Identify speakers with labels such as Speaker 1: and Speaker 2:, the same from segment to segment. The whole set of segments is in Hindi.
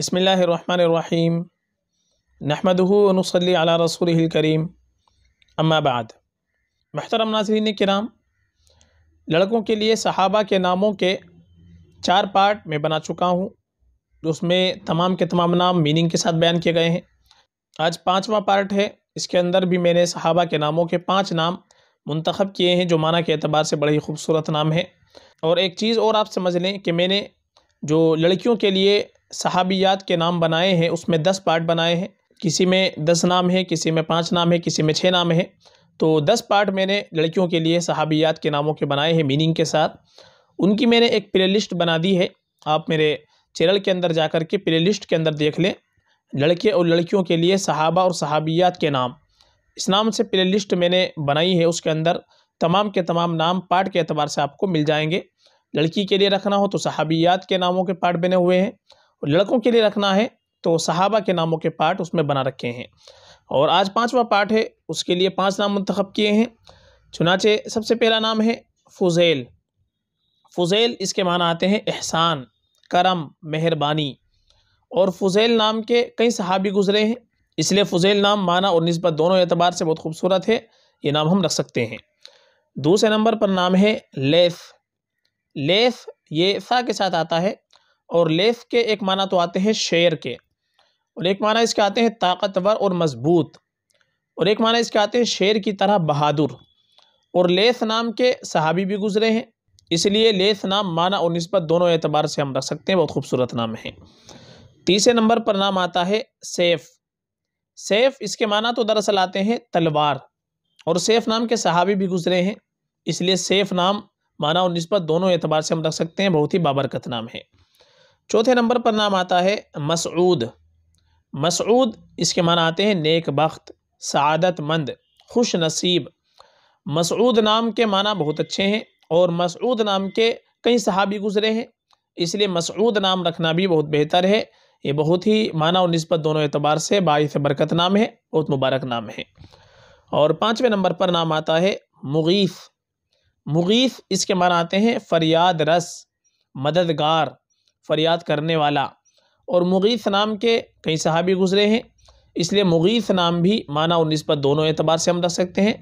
Speaker 1: बसमीम नहमदनसली अला रसूल करीम अम्माबाद महतरम नाजरीन के नाम लड़कों के लिए सहाबा के नामों के चार पार्ट में बना चुका हूँ उसमें तमाम के तमाम नाम मीनिंग के साथ बयान किए गए हैं आज पाँचवा पार्ट है इसके अंदर भी मैंने सहाबा के नामों के पाँच नाम मंतखब किए हैं जो माना के अतबार से बड़े ही खूबसूरत नाम है और एक चीज़ और आप समझ लें कि मैंने जो लड़कियों के लिए सहाबियात के नाम बनाए हैं उसमें दस पार्ट बनाए हैं किसी में दस नाम है किसी में पाँच नाम है किसी में छः नाम है तो दस पार्ट मैंने लड़कियों के लिए सहाबियात के नामों के बनाए हैं मीनिंग के साथ उनकी मैंने एक प्ले लिस्ट बना दी है आप मेरे चैनल के अंदर जा कर के प्ले लिस्ट के अंदर देख लें लड़के और लड़कियों के लिए सहाबा और सहाबियात के नाम इस नाम से प्ले लिस्ट मैंने बनाई है उसके अंदर तमाम के तमाम नाम पार्ट के अतबार से आपको मिल जाएंगे लड़की के लिए रखना हो तो सहाबियात के नामों के पार्ट बने हुए हैं लड़कों के लिए रखना है तो सहाबा के नामों के पार्ट उसमें बना रखे हैं और आज पाँचवा पार्ट है उसके लिए पाँच नाम मंतखब किए हैं चुनाचे सबसे पहला नाम है फजैल फजैल इसके माना आते हैं एहसान करम मेहरबानी और फजैल नाम के कई सहाबी गुज़रे हैं इसलिए फजैल नाम माना और नस्बत दोनों एतबार से बहुत खूबसूरत है ये नाम हम रख सकते हैं दूसरे नंबर पर नाम है लेफ लेफ ये फ़ा के साथ आता है और लेफ के एक माना तो आते हैं शेर के और एक माना इसके आते हैं ताकतवर और मजबूत और एक माना इसके आते हैं शेर की तरह बहादुर और लेस नाम के सहाबी भी गुजरे हैं इसलिए लेस नाम माना और नस्बत दोनों एतबार से हम रख सकते हैं बहुत खूबसूरत नाम है तीसरे नंबर पर नाम आता है सैफ सैफ इसके माना तो दरअसल आते हैं तलवार और सैफ नाम के सहाबी भी गुजरे हैं इसलिए सेफ़ नाम माना और नस्बत दोनों एतबार से हम रख सकते हैं बहुत ही बाबरकत नाम है चौथे नंबर पर नाम आता है मसऊद मसऊद इसके माना आते हैं नेक बख्त सदतमंद खुश नसीब मसऊद नाम के माना बहुत अच्छे हैं और मसऊद नाम के कई सहाबी गुज़रे हैं इसलिए मसऊद नाम रखना भी बहुत बेहतर है ये बहुत ही माना और नस्बत दोनों एतबार से बास बरकत नाम है बहुत मुबारक नाम है और पाँचवें नंबर पर नाम आता है मुगीफ़ मुगीफ़ इसके माना आते हैं फरियाद रस मददगार फरियाद करने वाला और मुगीस नाम के कई सहाबी गुज़रे हैं इसलिए मुगीस नाम भी माना और नस्बत दोनों एतबार से हम रख सकते हैं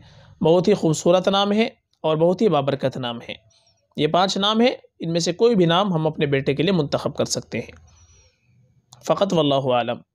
Speaker 1: बहुत ही खूबसूरत नाम है और बहुत ही बाबरकत नाम है ये पांच नाम हैं इनमें से कोई भी नाम हम अपने बेटे के लिए मंतखब कर सकते हैं फ़कत वल्लम